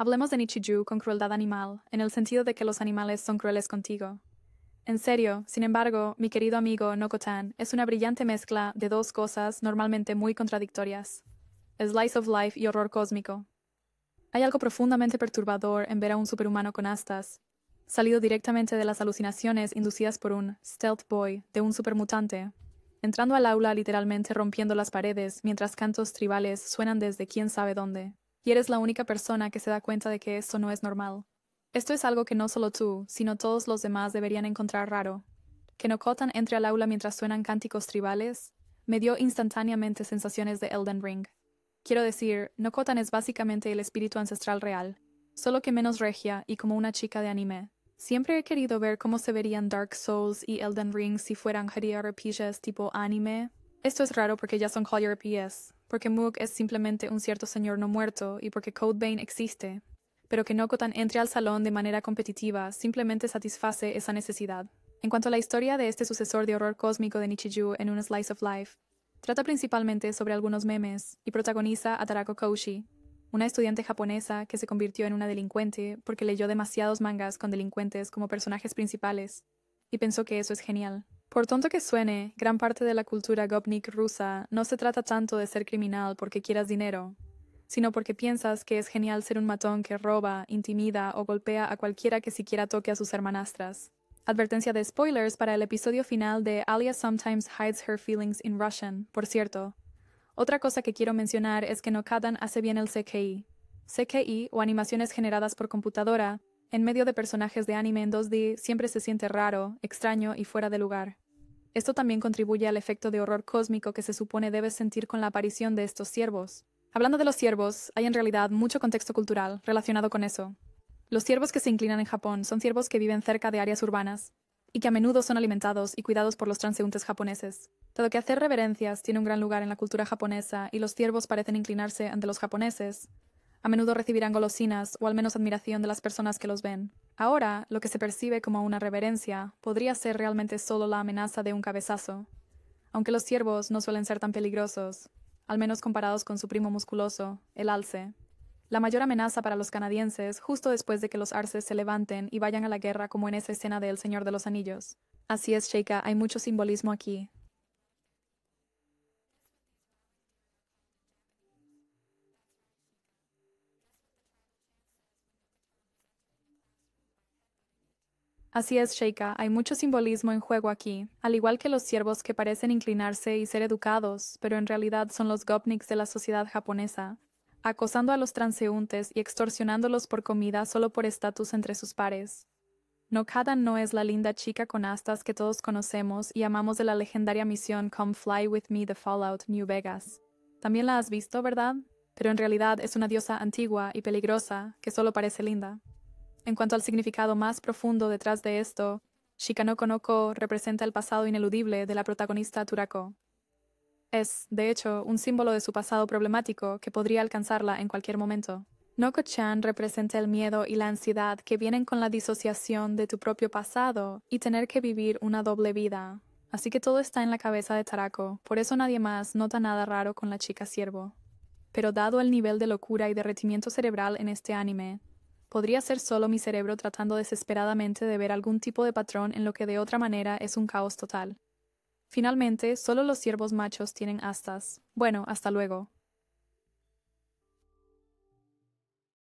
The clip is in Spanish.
Hablemos de Nichiju con crueldad animal, en el sentido de que los animales son crueles contigo. En serio, sin embargo, mi querido amigo Nokotan es una brillante mezcla de dos cosas normalmente muy contradictorias: slice of life y horror cósmico. Hay algo profundamente perturbador en ver a un superhumano con astas, salido directamente de las alucinaciones inducidas por un stealth boy de un supermutante, entrando al aula literalmente rompiendo las paredes mientras cantos tribales suenan desde quién sabe dónde y eres la única persona que se da cuenta de que esto no es normal. Esto es algo que no solo tú, sino todos los demás deberían encontrar raro. Que Nokotan entre al aula mientras suenan cánticos tribales, me dio instantáneamente sensaciones de Elden Ring. Quiero decir, Nokotan es básicamente el espíritu ancestral real, solo que menos regia y como una chica de anime. Siempre he querido ver cómo se verían Dark Souls y Elden Ring si fueran JRPGs tipo anime. Esto es raro porque ya son JRPGs, porque Moog es simplemente un cierto señor no muerto y porque Codebane existe, pero que Nokotan entre al salón de manera competitiva simplemente satisface esa necesidad. En cuanto a la historia de este sucesor de horror cósmico de Nichijou en un Slice of Life, trata principalmente sobre algunos memes y protagoniza a Tarako Koushi, una estudiante japonesa que se convirtió en una delincuente porque leyó demasiados mangas con delincuentes como personajes principales y pensó que eso es genial. Por tonto que suene, gran parte de la cultura gopnik rusa no se trata tanto de ser criminal porque quieras dinero, sino porque piensas que es genial ser un matón que roba, intimida o golpea a cualquiera que siquiera toque a sus hermanastras. Advertencia de spoilers para el episodio final de Alia Sometimes Hides Her Feelings in Russian, por cierto. Otra cosa que quiero mencionar es que Nokadan hace bien el CKI. CKI, o animaciones generadas por computadora, en medio de personajes de anime en 2D siempre se siente raro, extraño y fuera de lugar. Esto también contribuye al efecto de horror cósmico que se supone debes sentir con la aparición de estos ciervos. Hablando de los ciervos, hay en realidad mucho contexto cultural relacionado con eso. Los ciervos que se inclinan en Japón son ciervos que viven cerca de áreas urbanas y que a menudo son alimentados y cuidados por los transeúntes japoneses. Dado que hacer reverencias tiene un gran lugar en la cultura japonesa y los ciervos parecen inclinarse ante los japoneses, a menudo recibirán golosinas o al menos admiración de las personas que los ven. Ahora, lo que se percibe como una reverencia podría ser realmente solo la amenaza de un cabezazo. Aunque los ciervos no suelen ser tan peligrosos, al menos comparados con su primo musculoso, el alce. La mayor amenaza para los canadienses justo después de que los arces se levanten y vayan a la guerra como en esa escena de El Señor de los Anillos. Así es, Sheikah, hay mucho simbolismo aquí, Así es, Sheika, hay mucho simbolismo en juego aquí, al igual que los siervos que parecen inclinarse y ser educados, pero en realidad son los gopniks de la sociedad japonesa, acosando a los transeúntes y extorsionándolos por comida solo por estatus entre sus pares. Nokada no es la linda chica con astas que todos conocemos y amamos de la legendaria misión Come Fly With Me The Fallout New Vegas. También la has visto, ¿verdad? Pero en realidad es una diosa antigua y peligrosa que solo parece linda. En cuanto al significado más profundo detrás de esto, Shikanoko Noko representa el pasado ineludible de la protagonista Turako. Es, de hecho, un símbolo de su pasado problemático que podría alcanzarla en cualquier momento. Noko-chan representa el miedo y la ansiedad que vienen con la disociación de tu propio pasado y tener que vivir una doble vida. Así que todo está en la cabeza de Tarako, por eso nadie más nota nada raro con la chica siervo. Pero dado el nivel de locura y derretimiento cerebral en este anime, Podría ser solo mi cerebro tratando desesperadamente de ver algún tipo de patrón en lo que de otra manera es un caos total. Finalmente, solo los ciervos machos tienen astas. Bueno, hasta luego.